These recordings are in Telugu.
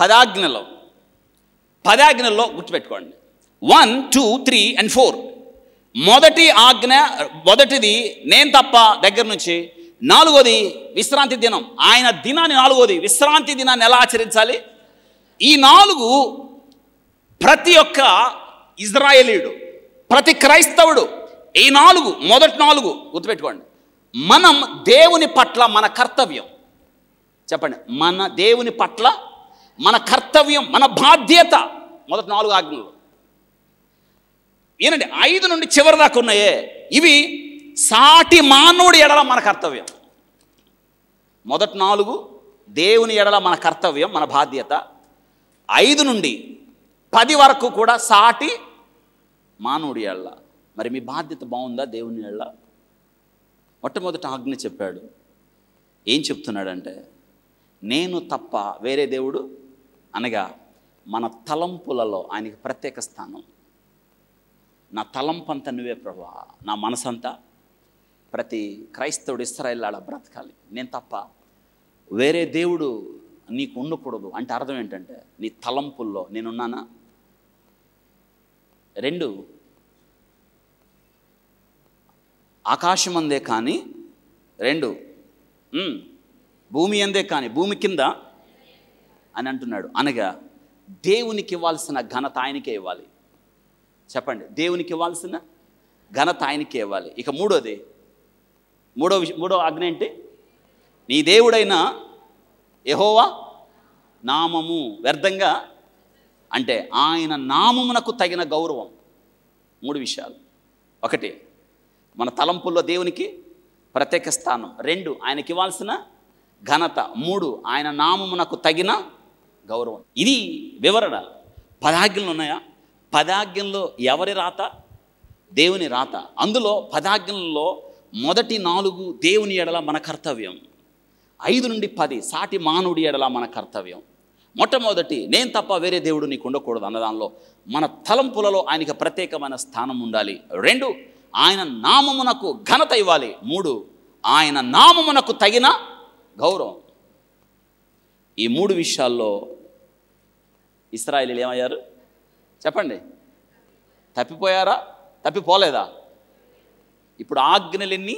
పదాజ్ఞలో పదాజ్ఞల్లో గుర్తుపెట్టుకోండి one two three and four మొదటి ఆజ్ఞ మొదటిది నేను తప్ప దగ్గర నుంచి నాలుగోది విశ్రాంతి దినం ఆయన దినాన్ని నాలుగోది విశ్రాంతి దినాన్ని ఎలా ఆచరించాలి ఈ నాలుగు ప్రతి ఒక్క ఇజ్రాయేలీడు ప్రతి క్రైస్తవుడు ఈ నాలుగు మొదటి నాలుగు గుర్తుపెట్టుకోండి మనం దేవుని పట్ల మన కర్తవ్యం చెప్పండి మన దేవుని పట్ల మన కర్తవ్యం మన బాధ్యత మొదటి నాలుగు ఆజ్ఞలు ఏనండి ఐదు నుండి చివరి దాకా ఉన్నాయే ఇవి సాటి మానవుడి ఎడల మన కర్తవ్యం మొదటి నాలుగు దేవుని ఎడల మన కర్తవ్యం మన బాధ్యత ఐదు నుండి పది వరకు కూడా సాటి మానవుడి ఎడల మరి మీ బాధ్యత బాగుందా దేవుని ఎడల మొట్టమొదటి ఆజ్ఞ చెప్పాడు ఏం చెప్తున్నాడంటే నేను తప్ప వేరే దేవుడు అనగా మన తలంపులలో ఆయనకి ప్రత్యేక స్థానం నా తలంపంతా నువ్వే ప్రభా నా మనసంతా ప్రతి క్రైస్తవుడు ఇస్రాయిల్ బ్రతకాలి నేను తప్ప వేరే దేవుడు నీకు ఉండకూడదు అంటే అర్థం ఏంటంటే నీ తలంపుల్లో నేనున్నానా రెండు ఆకాశం అందే కానీ రెండు భూమి అందే కానీ భూమి కింద అని అంటున్నాడు అనగా దేవునికి ఇవ్వాల్సిన ఘనత ఆయనకే ఇవ్వాలి చెప్పండి దేవునికి ఇవ్వాల్సిన ఘనత ఆయనకే ఇవ్వాలి ఇక మూడోది మూడో మూడో ఆజ్ఞ ఏంటి నీ దేవుడైన ఎహోవా నామము వ్యర్థంగా అంటే ఆయన నామమునకు తగిన గౌరవం మూడు విషయాలు ఒకటి మన తలంపుల్లో దేవునికి ప్రత్యేక స్థానం రెండు ఆయనకి ఇవ్వాల్సిన ఘనత మూడు ఆయన నామమునకు తగిన గౌరవం ఇది వివరణ పదాజ్ఞలు ఉన్నాయా పదాగ్యంలో ఎవరి రాత దేవుని రాత అందులో పదాజ్ఞల్లో మొదటి నాలుగు దేవుని ఎడల మన కర్తవ్యం ఐదు నుండి పది సాటి మానవుడి ఎడల మన కర్తవ్యం మొట్టమొదటి నేను తప్ప వేరే దేవుడు నీకు ఉండకూడదు అన్నదానిలో మన తలంపులలో ఆయనకి ప్రత్యేకమైన స్థానం ఉండాలి రెండు ఆయన నామమునకు ఘనత ఇవ్వాలి మూడు ఆయన నామమునకు తగిన గౌరవం ఈ మూడు విషయాల్లో ఇస్రాయలీలు ఏమయ్యారు చెప్పండి తప్పిపోయారా తప్పిపోలేదా ఇప్పుడు ఆజ్ఞలన్నీ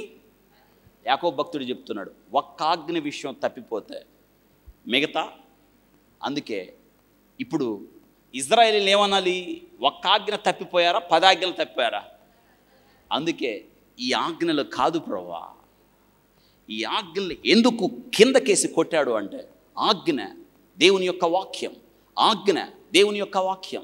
యాకో భక్తుడు చెప్తున్నాడు ఒక్క ఆజ్ఞ విషయం తప్పిపోతే మిగతా అందుకే ఇప్పుడు ఇజ్రాయలీలు ఏమనాలి ఒక్క ఆజ్ఞ తప్పిపోయారా పదాజ్ఞలు తప్పిపోయారా అందుకే ఈ ఆజ్ఞలు కాదు ప్రభా ఈ ఆజ్ఞలు ఎందుకు కిందకేసి కొట్టాడు అంటే ఆజ్ఞ దేవుని యొక్క వాక్యం ఆజ్ఞ దేవుని యొక్క వాక్యం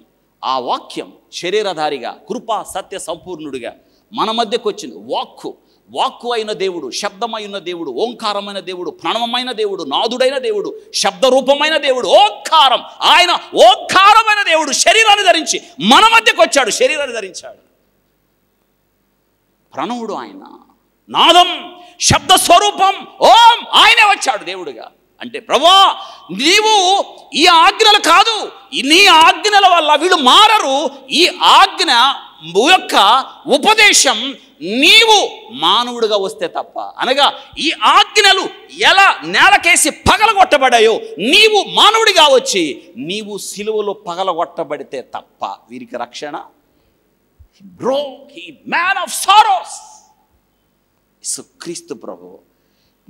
ఆ వాక్యం శరీరధారిగా కృపా సత్య సంపూర్ణుడిగా మన మధ్యకు వచ్చింది వాక్కు వాక్కు అయిన దేవుడు శబ్దమైన దేవుడు ఓంకారమైన దేవుడు ప్రణవమైన దేవుడు నాదుడైన దేవుడు శబ్దరూపమైన దేవుడు ఓంకారం ఆయన ఓంకారమైన దేవుడు శరీరాన్ని ధరించి మన మధ్యకు వచ్చాడు శరీరాన్ని ధరించాడు ప్రణవుడు ఆయన నాదం శబ్ద స్వరూపం ఓం ఆయనే వచ్చాడు దేవుడుగా అంటే ప్రభా నీవు ఈ ఆజ్ఞలు కాదు నీ ఆజ్ఞల వల్ల వీళ్ళు మారరు ఈ ఆజ్ఞ యొక్క ఉపదేశం నీవు మానవుడిగా వస్తే తప్ప అనగా ఈ ఆజ్ఞలు ఎలా నేలకేసి పగలగొట్టబడాయో నీవు మానవుడిగా వచ్చి నీవు సిలువలో పగలగొట్టబడితే తప్ప వీరికి రక్షణ bro he man of sorrows క్రీస్తు ప్రభు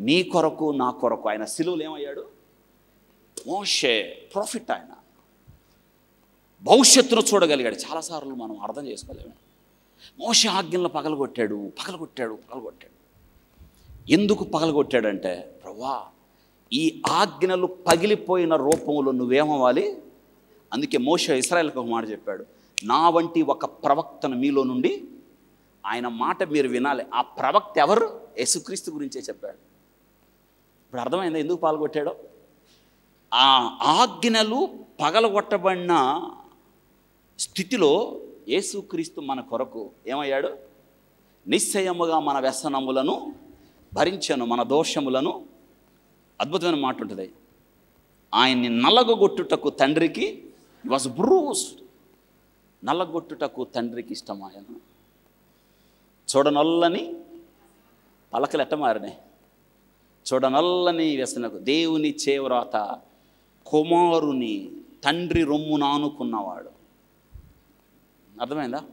నీ కొరకు నా కొరకు ఆయన సిలువులు ఏమయ్యాడు మోషే ప్రాఫిట్ ఆయన భవిష్యత్తును చూడగలిగాడు చాలాసార్లు మనం అర్థం చేసుకోలేము మోష ఆజ్ఞలను పగలగొట్టాడు పగలగొట్టాడు పగలగొట్టాడు ఎందుకు పగలగొట్టాడంటే ప్రవ్వా ఈ ఆజ్ఞలు పగిలిపోయిన రూపంలో నువ్వేమవ్వాలి అందుకే మోష ఇస్రాయల్కి ఒక మాట చెప్పాడు నా వంటి ఒక ప్రవక్తను మీలో నుండి ఆయన మాట మీరు వినాలి ఆ ప్రవక్త ఎవరు యేసుక్రీస్తు గురించే చెప్పాడు ఇప్పుడు అర్థమైందా ఎందుకు పాల్గొట్టాడో ఆ ఆజ్ఞలు పగలగొట్టబడిన స్థితిలో యేసుక్రీస్తు మన కొరకు ఏమయ్యాడు నిశ్చయముగా మన వ్యసనములను భరించను మన దోషములను అద్భుతమైన మాట ఉంటుంది ఆయన్ని నల్లగొట్టుటకు తండ్రికి వాజ్ బ్రూస్ నల్లగొట్టుటకు తండ్రికి ఇష్టం ఆయన చూడనొల్లని పలకలు ఎట్ట మారినాయి చూడ నల్లని వ్యసనకు దేవుని చేవ్రాత కుమారుని తండ్రి రొమ్మునానుకున్నవాడు అర్థమైందా